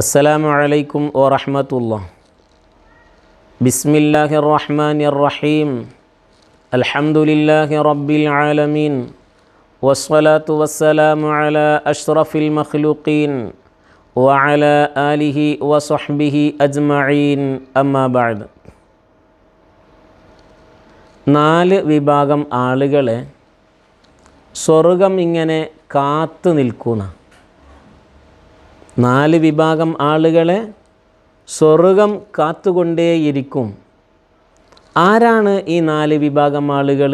അസ്സലാമു അലൈക്കും വറഹമത്തുള്ള ബിസ്മില്ലാഹി റഹ്മാൻ റഹീം അൽഹംദുലില്ലാഹി റബ്ബിൽ ആലമീൻ വസ്വലാത്തു വസ്സലാമു അല അഷ്റഫിൽ മഖ്ലൂഖീൻ വഅല ആലിഹി വസഹ്ബിഹി അജ്മഈൻ അമ്മാബാദ് നാല് വിഭാഗം ആളുകളെ സ്വർഗം ഇങ്ങനെ കാത്തു നിൽക്കുന്ന നാല് വിഭാഗം ആളുകളെ സ്വർഗം കാത്തുകൊണ്ടേയിരിക്കും ആരാണ് ഈ നാല് വിഭാഗം ആളുകൾ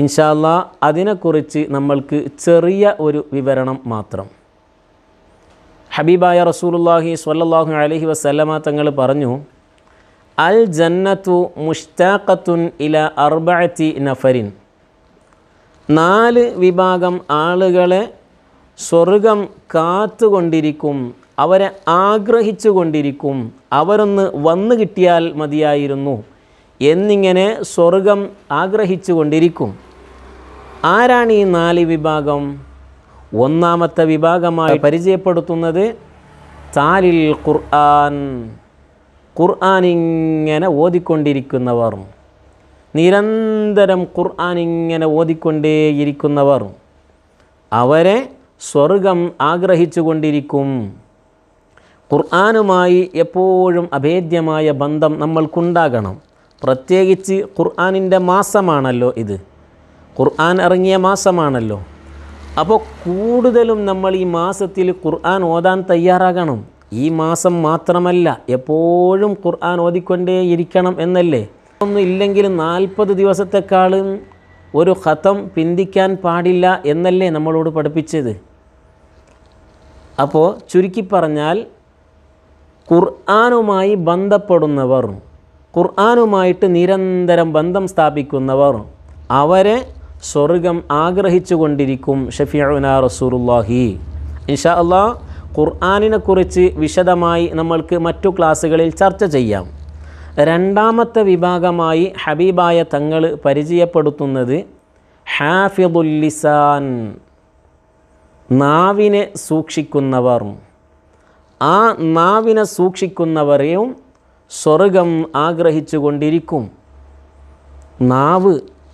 ഇൻഷാല്ല അതിനെക്കുറിച്ച് നമ്മൾക്ക് ചെറിയ ഒരു വിവരണം മാത്രം ഹബീബായ റസൂലുല്ലാഹി സ്വല്ലല്ലാഹു അലഹി വസ്ലമ തങ്ങൾ പറഞ്ഞു അൽ ജന്നത്തു മുഷ്താഖത്തുൻ ഇല അർബഅത്തി നഫരിൻ നാല് വിഭാഗം ആളുകളെ സ്വർഗം കാത്തുകൊണ്ടിരിക്കും അവരെ ആഗ്രഹിച്ചു കൊണ്ടിരിക്കും അവരൊന്ന് വന്നു കിട്ടിയാൽ മതിയായിരുന്നു എന്നിങ്ങനെ സ്വർഗം ആഗ്രഹിച്ചു കൊണ്ടിരിക്കും ആരാണ് ഈ നാല് വിഭാഗം ഒന്നാമത്തെ വിഭാഗമായി പരിചയപ്പെടുത്തുന്നത് താലിൽ ഖുർആൻ ഖുർആൻ ഇങ്ങനെ ഓതിക്കൊണ്ടിരിക്കുന്നവർ നിരന്തരം ഖുർആൻ ഇങ്ങനെ ഓതിക്കൊണ്ടേയിരിക്കുന്നവർ അവരെ സ്വർഗം ആഗ്രഹിച്ചു കൊണ്ടിരിക്കും ഖുർആാനുമായി എപ്പോഴും അഭേദ്യമായ ബന്ധം നമ്മൾക്കുണ്ടാകണം പ്രത്യേകിച്ച് ഖുർആാനിൻ്റെ മാസമാണല്ലോ ഇത് ഖുർആൻ ഇറങ്ങിയ മാസമാണല്ലോ അപ്പോൾ കൂടുതലും നമ്മൾ ഈ മാസത്തിൽ ഖുർആൻ ഓതാൻ തയ്യാറാകണം ഈ മാസം മാത്രമല്ല എപ്പോഴും ഖുർആൻ ഓതിക്കൊണ്ടേയിരിക്കണം എന്നല്ലേ ഒന്നും ഇല്ലെങ്കിൽ നാൽപ്പത് ദിവസത്തെക്കാളും ഒരു ഹതം പിന്തിക്കാൻ പാടില്ല എന്നല്ലേ നമ്മളോട് പഠിപ്പിച്ചത് അപ്പോൾ ചുരുക്കി പറഞ്ഞാൽ ഖുർആാനുമായി ബന്ധപ്പെടുന്നവർ ഖുർആാനുമായിട്ട് നിരന്തരം ബന്ധം സ്ഥാപിക്കുന്നവർ അവരെ സ്വർഗം ആഗ്രഹിച്ചു കൊണ്ടിരിക്കും ഷഫിയുന റസൂറുല്ലാഹി ഇൻഷാ അള്ളാ ഖുർആാനിനെക്കുറിച്ച് വിശദമായി നമ്മൾക്ക് മറ്റു ക്ലാസ്സുകളിൽ ചർച്ച ചെയ്യാം രണ്ടാമത്തെ വിഭാഗമായി ഹബീബായ തങ്ങൾ പരിചയപ്പെടുത്തുന്നത് ഹാഫിദുൽ ലിസാൻ നാവിനെ സൂക്ഷിക്കുന്നവർ ആ നാവിനെ സൂക്ഷിക്കുന്നവരെയും സ്വർഗം ആഗ്രഹിച്ചു കൊണ്ടിരിക്കും നാവ്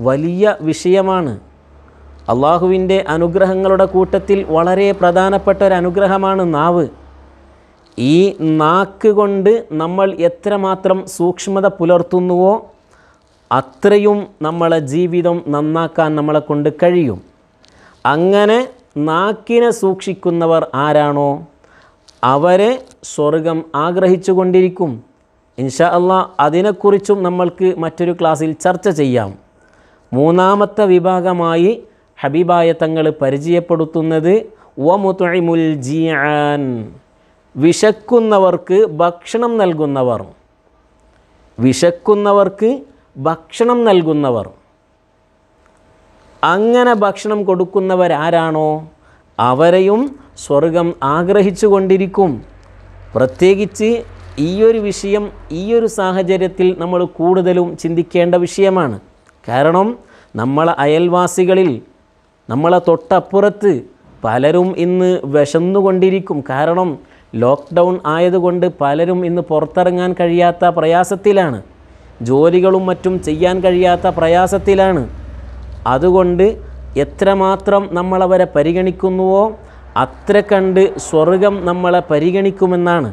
വലിയ വിഷയമാണ് അള്ളാഹുവിൻ്റെ അനുഗ്രഹങ്ങളുടെ കൂട്ടത്തിൽ വളരെ പ്രധാനപ്പെട്ട ഒരു അനുഗ്രഹമാണ് നാവ് ഈ നാക്ക് കൊണ്ട് നമ്മൾ എത്രമാത്രം സൂക്ഷ്മത പുലർത്തുന്നുവോ അത്രയും നമ്മളെ ജീവിതം നന്നാക്കാൻ നമ്മളെ കൊണ്ട് കഴിയും അങ്ങനെ നാക്കിനെ സൂക്ഷിക്കുന്നവർ ആരാണോ അവരെ സ്വർഗം ആഗ്രഹിച്ചു കൊണ്ടിരിക്കും ഇൻഷാ അള്ളാ അതിനെക്കുറിച്ചും നമ്മൾക്ക് മറ്റൊരു ക്ലാസ്സിൽ ചർച്ച ചെയ്യാം മൂന്നാമത്തെ വിഭാഗമായി ഹബീബായ തങ്ങൾ പരിചയപ്പെടുത്തുന്നത് ഒമുത്തുമുൽ ജിയാൻ വിശക്കുന്നവർക്ക് ഭക്ഷണം നൽകുന്നവർ വിശക്കുന്നവർക്ക് ഭക്ഷണം നൽകുന്നവർ അങ്ങനെ ഭക്ഷണം കൊടുക്കുന്നവരാരാണോ അവരെയും സ്വർഗം ആഗ്രഹിച്ചു കൊണ്ടിരിക്കും പ്രത്യേകിച്ച് ഈയൊരു വിഷയം ഈയൊരു സാഹചര്യത്തിൽ നമ്മൾ കൂടുതലും ചിന്തിക്കേണ്ട വിഷയമാണ് കാരണം നമ്മളെ അയൽവാസികളിൽ നമ്മളെ തൊട്ടപ്പുറത്ത് പലരും ഇന്ന് വിശന്നുകൊണ്ടിരിക്കും കാരണം ലോക്ക്ഡൗൺ ആയതുകൊണ്ട് പലരും ഇന്ന് പുറത്തിറങ്ങാൻ കഴിയാത്ത പ്രയാസത്തിലാണ് ജോലികളും മറ്റും ചെയ്യാൻ കഴിയാത്ത പ്രയാസത്തിലാണ് അതുകൊണ്ട് എത്രമാത്രം നമ്മളവരെ പരിഗണിക്കുന്നുവോ അത്ര കണ്ട് സ്വർഗം നമ്മളെ പരിഗണിക്കുമെന്നാണ്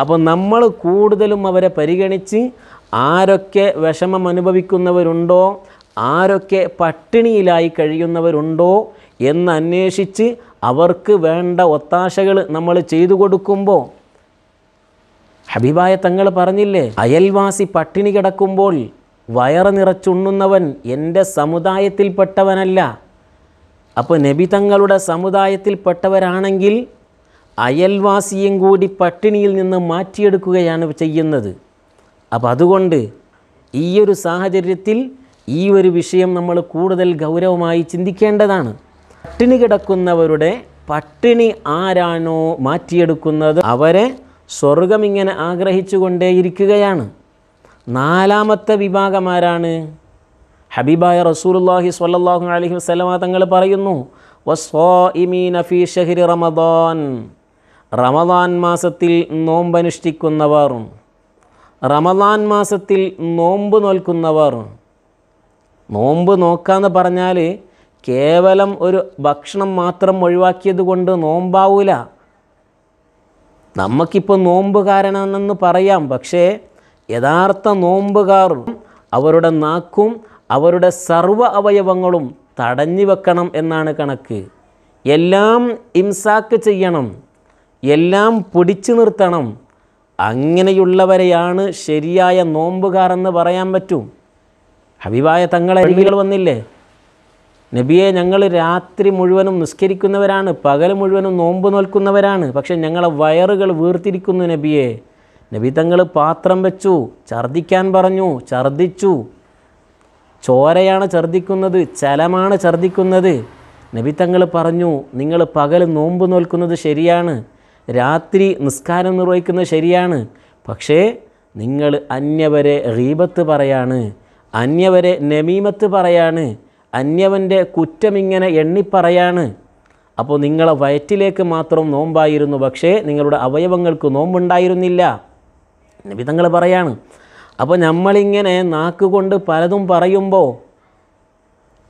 അപ്പോൾ നമ്മൾ കൂടുതലും അവരെ പരിഗണിച്ച് ആരൊക്കെ വിഷമം അനുഭവിക്കുന്നവരുണ്ടോ ആരൊക്കെ പട്ടിണിയിലായി കഴിയുന്നവരുണ്ടോ എന്ന് അന്വേഷിച്ച് അവർക്ക് വേണ്ട ഒത്താശകൾ നമ്മൾ ചെയ്തു കൊടുക്കുമ്പോൾ ഹബീബായ തങ്ങൾ പറഞ്ഞില്ലേ അയൽവാസി പട്ടിണി കിടക്കുമ്പോൾ വയറ് നിറച്ചുണ്ണുന്നവൻ എൻ്റെ സമുദായത്തിൽപ്പെട്ടവനല്ല അപ്പോൾ നബി തങ്ങളുടെ സമുദായത്തിൽപ്പെട്ടവരാണെങ്കിൽ അയൽവാസിയും കൂടി പട്ടിണിയിൽ നിന്ന് മാറ്റിയെടുക്കുകയാണ് ചെയ്യുന്നത് അപ്പോൾ അതുകൊണ്ട് ഈ ഒരു സാഹചര്യത്തിൽ ഈ ഒരു വിഷയം നമ്മൾ കൂടുതൽ ഗൗരവമായി ചിന്തിക്കേണ്ടതാണ് പട്ടിണി കിടക്കുന്നവരുടെ പട്ടിണി ആരാണോ മാറ്റിയെടുക്കുന്നത് അവരെ സ്വർഗം ഇങ്ങനെ ആഗ്രഹിച്ചു കൊണ്ടേയിരിക്കുകയാണ് നാലാമത്തെ വിഭാഗമാരാണ് ഹബീബായ റസൂലുല്ലാഹി സ്വല്ലല്ലാഹു അലൈഹി വസല്ലമ തങ്ങൾ പറയുന്നു ഫീ റമദാൻ റമദാൻ മാസത്തിൽ നോമ്പനുഷ്ഠിക്കുന്നവർ റമദാൻ മാസത്തിൽ നോമ്പ് നോൽക്കുന്നവർ നോമ്പ് നോക്കാന്ന് പറഞ്ഞാൽ കേവലം ഒരു ഭക്ഷണം മാത്രം ഒഴിവാക്കിയത് കൊണ്ട് നോമ്പാവൂല നമുക്കിപ്പോൾ നോമ്പ് കാരണമെന്ന് പറയാം പക്ഷേ യഥാർത്ഥ നോമ്പുകാർ അവരുടെ നാക്കും അവരുടെ സർവ്വ അവയവങ്ങളും തടഞ്ഞു വെക്കണം എന്നാണ് കണക്ക് എല്ലാം ഇംസാക്ക് ചെയ്യണം എല്ലാം പിടിച്ചു നിർത്തണം അങ്ങനെയുള്ളവരെയാണ് ശരിയായ എന്ന് പറയാൻ പറ്റും ഹബീബായ തങ്ങളെ അരികൾ വന്നില്ലേ നബിയെ ഞങ്ങൾ രാത്രി മുഴുവനും നിസ്കരിക്കുന്നവരാണ് പകൽ മുഴുവനും നോമ്പ് നോൽക്കുന്നവരാണ് പക്ഷെ ഞങ്ങളെ വയറുകൾ വീർത്തിരിക്കുന്നു നബിയെ നബി തങ്ങൾ പാത്രം വെച്ചു ഛർദിക്കാൻ പറഞ്ഞു ഛർദിച്ചു ചോരയാണ് ഛർദിക്കുന്നത് ചലമാണ് ഛർദിക്കുന്നത് തങ്ങൾ പറഞ്ഞു നിങ്ങൾ പകൽ നോമ്പ് നോൽക്കുന്നത് ശരിയാണ് രാത്രി നിസ്കാരം നിർവഹിക്കുന്നത് ശരിയാണ് പക്ഷേ നിങ്ങൾ അന്യവരെ റീബത്ത് പറയാണ് അന്യവരെ നമീമത്ത് പറയാണ് അന്യവൻ്റെ കുറ്റമിങ്ങനെ എണ്ണിപ്പറയാണ് അപ്പോൾ നിങ്ങളെ വയറ്റിലേക്ക് മാത്രം നോമ്പായിരുന്നു പക്ഷേ നിങ്ങളുടെ അവയവങ്ങൾക്ക് നോമ്പുണ്ടായിരുന്നില്ല നിബിതങ്ങൾ പറയാണ് അപ്പോൾ നമ്മളിങ്ങനെ നാക്കുകൊണ്ട് പലതും പറയുമ്പോൾ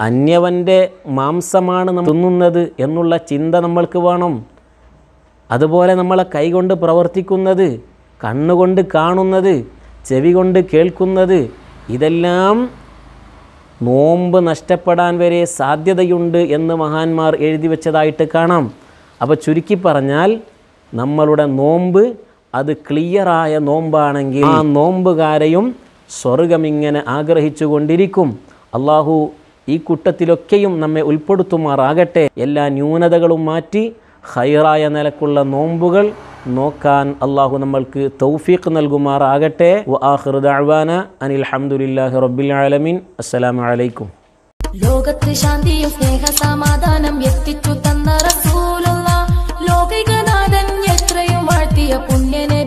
അന്യവൻ്റെ മാംസമാണ് നമ്മൾ തിന്നുന്നത് എന്നുള്ള ചിന്ത നമ്മൾക്ക് വേണം അതുപോലെ നമ്മളെ കൈകൊണ്ട് പ്രവർത്തിക്കുന്നത് കണ്ണുകൊണ്ട് കാണുന്നത് ചെവി കൊണ്ട് കേൾക്കുന്നത് ഇതെല്ലാം നോമ്പ് നഷ്ടപ്പെടാൻ വരെ സാധ്യതയുണ്ട് എന്ന് മഹാന്മാർ എഴുതി വെച്ചതായിട്ട് കാണാം അപ്പോൾ ചുരുക്കി പറഞ്ഞാൽ നമ്മളുടെ നോമ്പ് അത് ക്ലിയറായ നോമ്പാണെങ്കിൽ ആ നോമ്പുകാരെയും സ്വർഗമിങ്ങനെ ആഗ്രഹിച്ചു കൊണ്ടിരിക്കും അള്ളാഹു ഈ കൂട്ടത്തിലൊക്കെയും നമ്മെ ഉൾപ്പെടുത്തുമാറാകട്ടെ എല്ലാ ന്യൂനതകളും മാറ്റി ഹൈറായ നിലക്കുള്ള നോമ്പുകൾ നോക്കാൻ അള്ളാഹു നമ്മൾക്ക് തൗഫീഖ് നൽകുമാറാകട്ടെ ആഹ്റുദാഴ്വാന അനിൽ അഹമ്മദില്ലാഹി റബ്ബിൽ ആലമീൻ അസ്സലാമു അലൈക്കും ലോകത്ത് ശാന്തിയും സ്നേഹ സമാധാനം എത്തിച്ചു തന്ന റസൂലുള്ള పుట్టియ పుణ్యనే